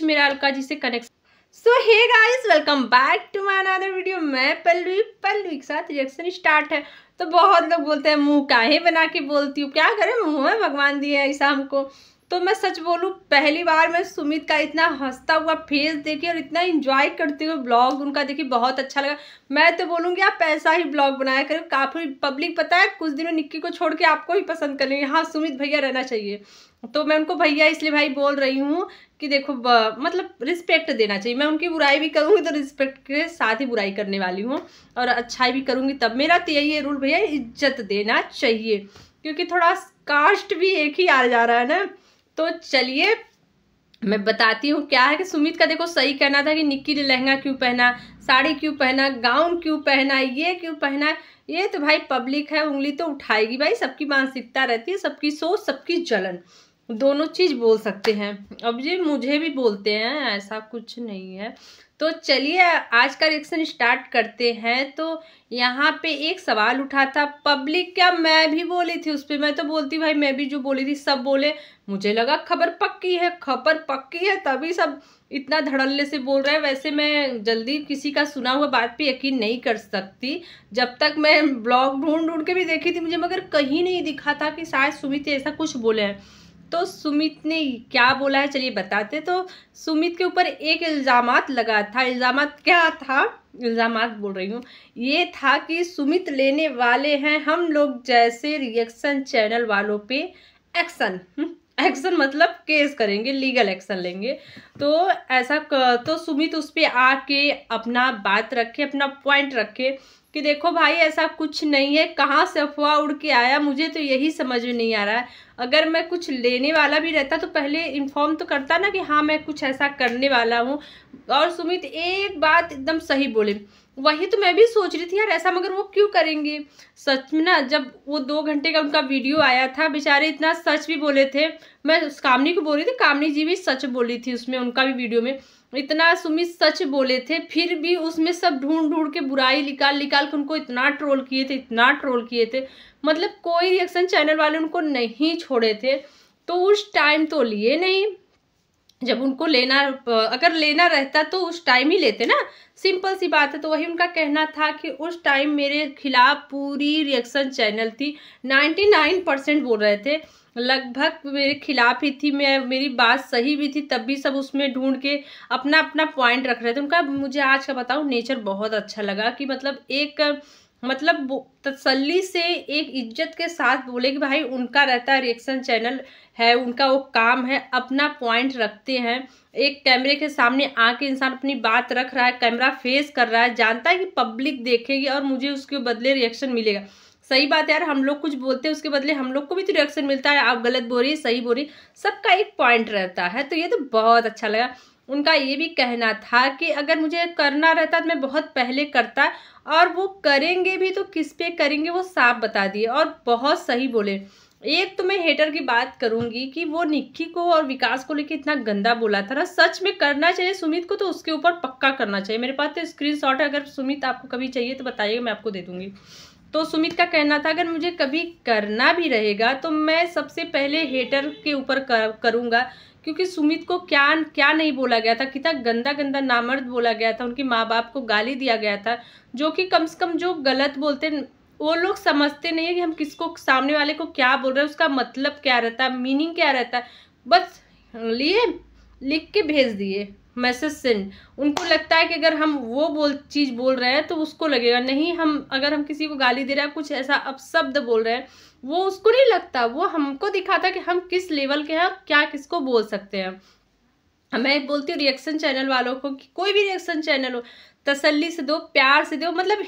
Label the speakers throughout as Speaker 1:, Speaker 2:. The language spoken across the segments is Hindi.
Speaker 1: अलका जी से connection so hey guys welcome back to my another video मैं पल्लवी पल्लवी के साथ रिएक्शन स्टार्ट है तो बहुत लोग बोलते हैं मुंह काहे बना के बोलती हूँ क्या करें मुंह में भगवान दिए ऐसा हमको तो मैं सच बोलूँ पहली बार मैं सुमित का इतना हंसता हुआ फेस देखी और इतना इन्जॉय करती हुई ब्लॉग उनका देखी बहुत अच्छा लगा मैं तो बोलूँगी आप ऐसा ही ब्लॉग बनाया करो काफ़ी पब्लिक पता है कुछ दिनों निक्की को छोड़ के आपको ही पसंद कर लेंगे हाँ सुमित भैया रहना चाहिए तो मैं उनको भैया इसलिए भाई बोल रही हूँ कि देखो मतलब रिस्पेक्ट देना चाहिए मैं उनकी बुराई भी करूँगी तो रिस्पेक्ट के साथ ही बुराई करने वाली हूँ और अच्छाई भी करूँगी तब मेरा तो यही रूल भैया इज्जत देना चाहिए क्योंकि थोड़ा कास्ट भी एक ही आ जा रहा है ना तो चलिए मैं बताती हूँ क्या है कि सुमित का देखो सही कहना था कि निक्की ने लहंगा क्यों पहना साड़ी क्यों पहना गाउन क्यों पहना ये क्यों पहना ये तो भाई पब्लिक है उंगली तो उठाएगी भाई सबकी मानसिकता रहती है सबकी सोच सबकी जलन दोनों चीज़ बोल सकते हैं अब ये मुझे भी बोलते हैं ऐसा कुछ नहीं है तो चलिए आज का रिएक्शन स्टार्ट करते हैं तो यहाँ पे एक सवाल उठा था पब्लिक क्या मैं भी बोली थी उस पर मैं तो बोलती भाई मैं भी जो बोली थी सब बोले मुझे लगा खबर पक्की है खबर पक्की है तभी सब इतना धड़ल्ले से बोल रहे हैं वैसे मैं जल्दी किसी का सुना हुआ बात पे यकीन नहीं कर सकती जब तक मैं ब्लॉग ढूंढ ढूंढ के भी देखी थी मुझे मगर कहीं नहीं दिखा था कि शायद सुमित ऐसा कुछ बोले हैं तो सुमित ने क्या बोला है चलिए बताते तो सुमित के ऊपर एक इल्ज़ाम लगा था इल्ज़ाम क्या था इल्ज़ाम बोल रही हूँ ये था कि सुमित लेने वाले हैं हम लोग जैसे रिएक्शन चैनल वालों पे एक्शन एक्शन मतलब केस करेंगे लीगल एक्शन लेंगे तो ऐसा तो सुमित उस पर आके अपना बात रखे अपना पॉइंट रखे कि देखो भाई ऐसा कुछ नहीं है कहाँ से अफवाह उड़ के आया मुझे तो यही समझ में नहीं आ रहा है अगर मैं कुछ लेने वाला भी रहता तो पहले इन्फॉर्म तो करता ना कि हाँ मैं कुछ ऐसा करने वाला हूँ और सुमित एक बात एकदम सही बोले वही तो मैं भी सोच रही थी यार ऐसा मगर वो क्यों करेंगे सच में ना जब वो दो घंटे का उनका वीडियो आया था बेचारे इतना सच भी बोले थे मैं उस कामनी को बोल रही थी कामनी जी भी सच बोली थी उसमें उनका भी वीडियो में इतना सुमित सच बोले थे फिर भी उसमें सब ढूंढ ढूंढ के बुराई निकाल निकाल के उनको इतना ट्रोल किए थे इतना ट्रोल किए थे मतलब कोई रिएक्शन चैनल वाले उनको नहीं छोड़े थे तो उस टाइम तो लिए नहीं जब उनको लेना अगर लेना रहता तो उस टाइम ही लेते ना सिंपल सी बात है तो वही उनका कहना था कि उस टाइम मेरे खिलाफ पूरी रिएक्शन चैनल थी नाइन्टी नाइन परसेंट बोल रहे थे लगभग मेरे खिलाफ ही थी मैं मेरी बात सही भी थी तब भी सब उसमें ढूंढ के अपना अपना पॉइंट रख रहे थे उनका मुझे आज का बताऊँ नेचर बहुत अच्छा लगा कि मतलब एक मतलब तसल्ली से एक इज्जत के साथ बोले कि भाई उनका रहता है रिएक्शन चैनल है उनका वो काम है अपना पॉइंट रखते हैं एक कैमरे के सामने आके इंसान अपनी बात रख रहा है कैमरा फेस कर रहा है जानता है कि पब्लिक देखेगी और मुझे उसके बदले रिएक्शन मिलेगा सही बात यार हम लोग कुछ बोलते हैं उसके बदले हम लोग को भी तो रिएक्शन मिलता है आप गलत बोल रही सही बोल रही सबका एक पॉइंट रहता है तो ये तो बहुत अच्छा लगा उनका ये भी कहना था कि अगर मुझे करना रहता तो मैं बहुत पहले करता और वो करेंगे भी तो किस पे करेंगे वो साफ बता दिए और बहुत सही बोले एक तो मैं हेटर की बात करूंगी कि वो निक्की को और विकास को लेके इतना गंदा बोला था ना सच में करना चाहिए सुमित को तो उसके ऊपर पक्का करना चाहिए मेरे पास तो स्क्रीन है अगर सुमित आपको कभी चाहिए तो बताइए मैं आपको दे दूंगी तो सुमित का कहना था अगर मुझे कभी करना भी रहेगा तो मैं सबसे पहले हेटर के ऊपर कर, करूँगा क्योंकि सुमित को क्या क्या नहीं बोला गया था कितना गंदा गंदा नामर्द बोला गया था उनके माँ बाप को गाली दिया गया था जो कि कम से कम जो गलत बोलते वो लोग समझते नहीं है कि हम किसको सामने वाले को क्या बोल रहे हैं उसका मतलब क्या रहता है मीनिंग क्या रहता है बस लिए लिख के भेज दिए मैसेज सेंड उनको लगता है कि अगर हम वो बोल चीज़ बोल रहे हैं तो उसको लगेगा नहीं हम अगर हम किसी को गाली दे रहे हैं कुछ ऐसा अपशब्द बोल रहे हैं वो उसको नहीं लगता वो हमको दिखाता कि हम किस लेवल के हैं क्या किसको बोल सकते हैं मैं बोलती हूँ रिएक्शन चैनल वालों को कि कोई भी रिएक्शन चैनल हो तसल्ली से दो प्यार से दो मतलब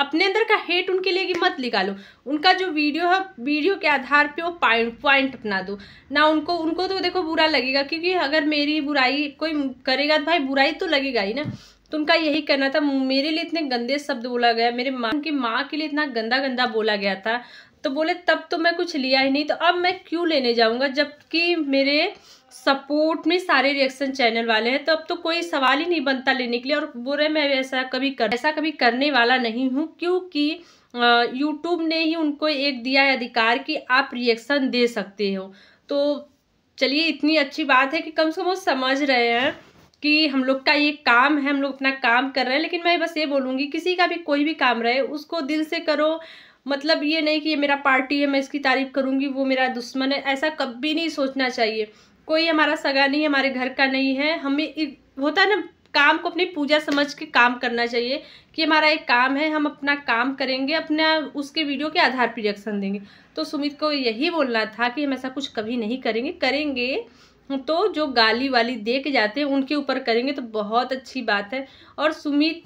Speaker 1: अपने अंदर का हेट उनके लिए मत निकालो उनका जो वीडियो है वीडियो के आधार पे वो पॉइंट पॉइंट अपना दो ना उनको उनको तो देखो बुरा लगेगा क्योंकि अगर मेरी बुराई कोई करेगा तो भाई बुराई तो लगेगा ही ना तो उनका यही कहना था मेरे लिए इतने गंदे शब्द बोला गया मेरे माँ उनकी माँ के लिए इतना गंदा गंदा बोला गया था तो बोले तब तो मैं कुछ लिया ही नहीं तो अब मैं क्यों लेने जाऊँगा जबकि मेरे सपोर्ट में सारे रिएक्शन चैनल वाले हैं तो अब तो कोई सवाल ही नहीं बनता लेने के लिए और बोले मैं ऐसा कभी कर ऐसा कभी करने वाला नहीं हूँ क्योंकि यूट्यूब ने ही उनको एक दिया है अधिकार कि आप रिएक्शन दे सकते हो तो चलिए इतनी अच्छी बात है कि कम से कम वो समझ रहे हैं कि हम लोग का ये काम है हम लोग अपना काम कर रहे हैं लेकिन मैं बस ये बोलूँगी किसी का भी कोई भी काम रहे उसको दिल से करो मतलब ये नहीं कि ये मेरा पार्टी है मैं इसकी तारीफ़ करूँगी वो मेरा दुश्मन है ऐसा कभी नहीं सोचना चाहिए कोई हमारा सगा नहीं हमारे घर का नहीं है हमें होता है ना काम को अपनी पूजा समझ के काम करना चाहिए कि हमारा एक काम है हम अपना काम करेंगे अपना उसके वीडियो के आधार पर रिएक्शन देंगे तो सुमित को यही बोलना था कि हम ऐसा कुछ कभी नहीं करेंगे करेंगे तो जो गाली वाली दे के जाते हैं उनके ऊपर करेंगे तो बहुत अच्छी बात है और सुमित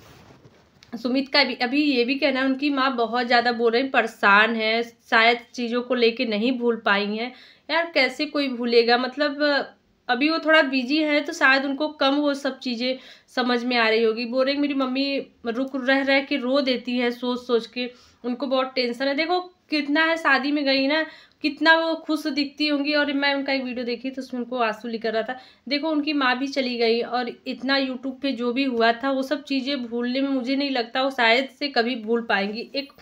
Speaker 1: सुमित का भी अभी ये भी कहना है उनकी माँ बहुत ज़्यादा बोल रही परेशान है शायद चीज़ों को लेके नहीं भूल पाई हैं यार कैसे कोई भूलेगा मतलब अभी वो थोड़ा बिजी है तो शायद उनको कम वो सब चीज़ें समझ में आ रही होगी बोल रही मेरी मम्मी रुक रह रह के रो देती है सोच सोच के उनको बहुत टेंशन है देखो कितना है शादी में गई ना कितना वो खुश दिखती होंगी और मैं उनका एक वीडियो देखी तो उसमें उनको आंसू लिख रहा था देखो उनकी माँ भी चली गई और इतना यूट्यूब पे जो भी हुआ था वो सब चीज़ें भूलने में मुझे नहीं लगता वो शायद से कभी भूल पाएंगी एक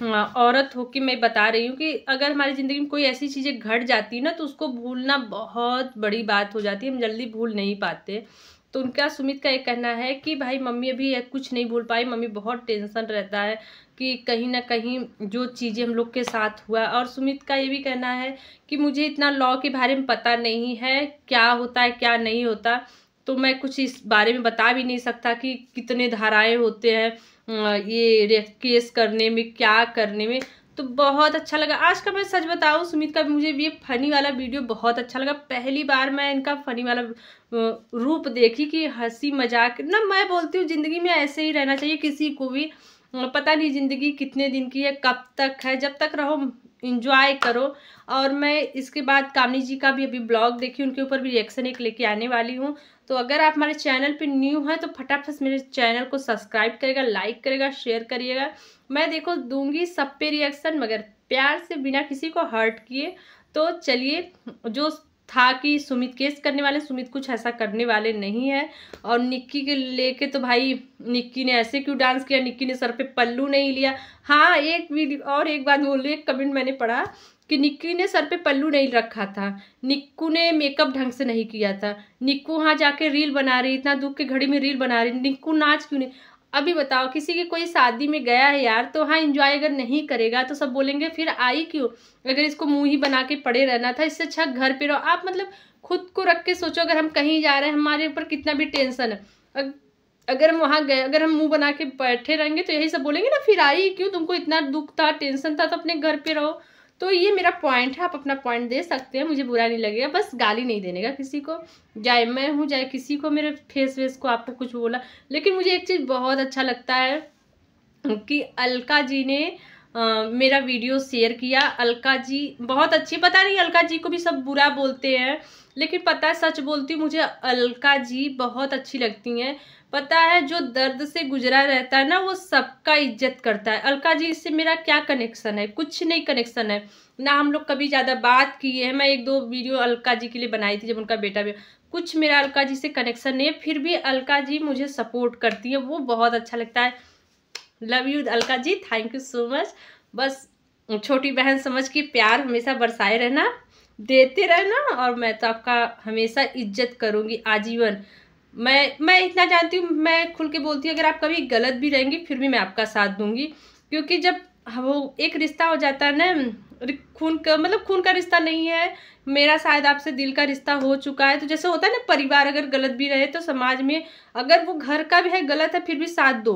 Speaker 1: हाँ, औरत हो कि मैं बता रही हूँ कि अगर हमारी ज़िंदगी में कोई ऐसी चीज़ें घट जाती है ना तो उसको भूलना बहुत बड़ी बात हो जाती है हम जल्दी भूल नहीं पाते तो उनका सुमित का ये कहना है कि भाई मम्मी अभी कुछ नहीं बोल पाई मम्मी बहुत टेंशन रहता है कि कहीं ना कहीं जो चीज़ें हम लोग के साथ हुआ और सुमित का ये भी कहना है कि मुझे इतना लॉ के बारे में पता नहीं है क्या होता है क्या नहीं होता तो मैं कुछ इस बारे में बता भी नहीं सकता कि कितने धाराएं होते हैं ये केस करने में क्या करने में तो बहुत अच्छा लगा आज का मैं सच बताऊँ सुमित का मुझे ये फनी वाला वीडियो बहुत अच्छा लगा पहली बार मैं इनका फनी वाला रूप देखी कि हंसी मजाक ना मैं बोलती हूँ ज़िंदगी में ऐसे ही रहना चाहिए किसी को भी पता नहीं ज़िंदगी कितने दिन की है कब तक है जब तक रहो इंजॉय करो और मैं इसके बाद कामनी जी का भी अभी ब्लॉग देखी उनके ऊपर भी रिएक्शन एक लेके आने वाली हूँ तो अगर आप हमारे चैनल पे न्यू हैं तो फटाफट मेरे चैनल को सब्सक्राइब करेगा लाइक करेगा शेयर करिएगा मैं देखो दूंगी सब पे रिएक्शन मगर प्यार से बिना किसी को हर्ट किए तो चलिए जो था कि सुमित केस करने वाले सुमित कुछ ऐसा करने वाले नहीं है और निक्की के लेके तो भाई निक्की ने ऐसे क्यों डांस किया निक्की ने सर पे पल्लू नहीं लिया हाँ एक वीडियो और एक बात बोल रही एक कमेंट मैंने पढ़ा कि निक्की ने सर पे पल्लू नहीं रखा था निक्कू ने मेकअप ढंग से नहीं किया था निक्कू वहाँ जाके रील बना रही इतना दुख के घड़ी में रील बना रही निक्कू नाच क्यों नहीं अभी बताओ किसी की कोई शादी में गया है यार तो हाँ इंजॉय अगर नहीं करेगा तो सब बोलेंगे फिर आई क्यों अगर इसको मुंह ही बना के पड़े रहना था इससे अच्छा घर पे रहो आप मतलब खुद को रख के सोचो अगर हम कहीं जा रहे हैं हमारे ऊपर कितना भी टेंशन है अगर हम वहाँ गए अगर हम मुंह बना के बैठे रहेंगे तो यही सब बोलेंगे ना फिर आई क्यों तुमको इतना दुख था टेंशन था तो अपने घर पे रहो तो ये मेरा पॉइंट है आप अपना पॉइंट दे सकते हैं मुझे बुरा नहीं लगेगा बस गाली नहीं देने का किसी को चाहे मैं हूँ चाहे किसी को मेरे फेस वेस को आपको कुछ बोला लेकिन मुझे एक चीज़ बहुत अच्छा लगता है कि अलका जी ने आ, मेरा वीडियो शेयर किया अलका जी बहुत अच्छी पता नहीं अलका जी को भी सब बुरा बोलते हैं लेकिन पता है सच बोलती हूँ मुझे अलका जी बहुत अच्छी लगती हैं पता है जो दर्द से गुजरा रहता है ना वो सबका इज्जत करता है अलका जी इससे मेरा क्या कनेक्शन है कुछ नहीं कनेक्शन है ना हम लोग कभी ज़्यादा बात किए हैं मैं एक दो वीडियो अलका जी के लिए बनाई थी जब उनका बेटा भी कुछ मेरा अलका जी से कनेक्शन नहीं है फिर भी अलका जी मुझे सपोर्ट करती है वो बहुत अच्छा लगता है love you Alka ji thank you so much बस छोटी बहन समझ के प्यार हमेशा बरसाए रहना देते रहना और मैं तो आपका हमेशा इज्जत करूँगी आजीवन मैं मैं इतना जानती हूँ मैं खुल के बोलती हूँ अगर आप कभी गलत भी रहेंगी फिर भी मैं आपका साथ दूंगी क्योंकि जब वो एक रिश्ता हो जाता है ना खून का मतलब खून का रिश्ता नहीं है मेरा शायद आपसे दिल का रिश्ता हो चुका है तो जैसे होता है ना परिवार अगर गलत भी रहे तो समाज में अगर वो घर का भी है गलत है फिर भी साथ दो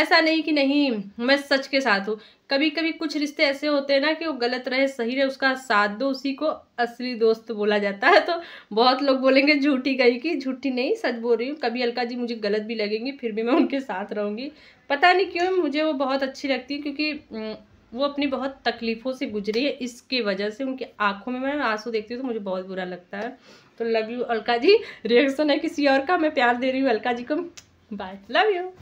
Speaker 1: ऐसा नहीं कि नहीं मैं सच के साथ हूँ कभी कभी कुछ रिश्ते ऐसे होते हैं ना कि वो गलत रहे सही रहे उसका साथ दो उसी को असली दोस्त बोला जाता है तो बहुत लोग बोलेंगे झूठी गई कि झूठी नहीं सच बोल रही हूँ कभी अलका जी मुझे गलत भी लगेंगी फिर भी मैं उनके साथ रहूँगी पता नहीं क्यों मुझे वो बहुत अच्छी लगती है क्योंकि वो अपनी बहुत तकलीफ़ों से गुजरी है इसकी वजह से उनकी आंखों में मैं आंसू देखती हूँ तो मुझे बहुत बुरा लगता है तो love you Alka ji reaction है किसी और का मैं प्यार दे रही हूँ अलका जी को बाय लव यू